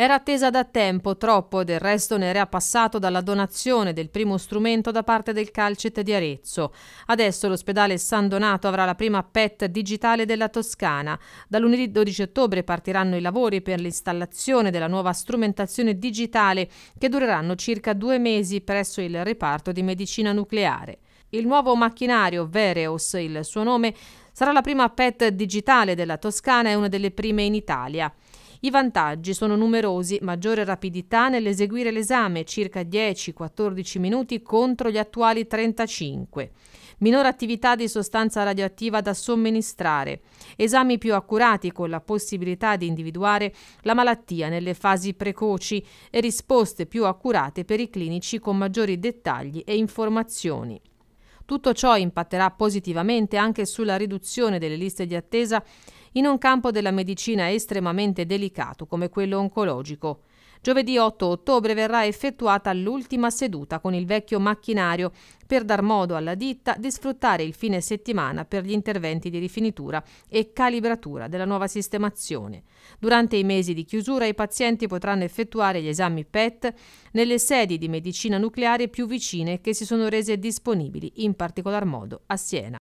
Era attesa da tempo, troppo, del resto ne era passato dalla donazione del primo strumento da parte del Calcet di Arezzo. Adesso l'ospedale San Donato avrà la prima PET digitale della Toscana. Da lunedì 12 ottobre partiranno i lavori per l'installazione della nuova strumentazione digitale che dureranno circa due mesi presso il reparto di medicina nucleare. Il nuovo macchinario Vereos, il suo nome, sarà la prima PET digitale della Toscana e una delle prime in Italia. I vantaggi sono numerosi, maggiore rapidità nell'eseguire l'esame, circa 10-14 minuti contro gli attuali 35 minore attività di sostanza radioattiva da somministrare, esami più accurati con la possibilità di individuare la malattia nelle fasi precoci e risposte più accurate per i clinici con maggiori dettagli e informazioni. Tutto ciò impatterà positivamente anche sulla riduzione delle liste di attesa in un campo della medicina estremamente delicato come quello oncologico. Giovedì 8 ottobre verrà effettuata l'ultima seduta con il vecchio macchinario per dar modo alla ditta di sfruttare il fine settimana per gli interventi di rifinitura e calibratura della nuova sistemazione. Durante i mesi di chiusura i pazienti potranno effettuare gli esami PET nelle sedi di medicina nucleare più vicine che si sono rese disponibili, in particolar modo a Siena.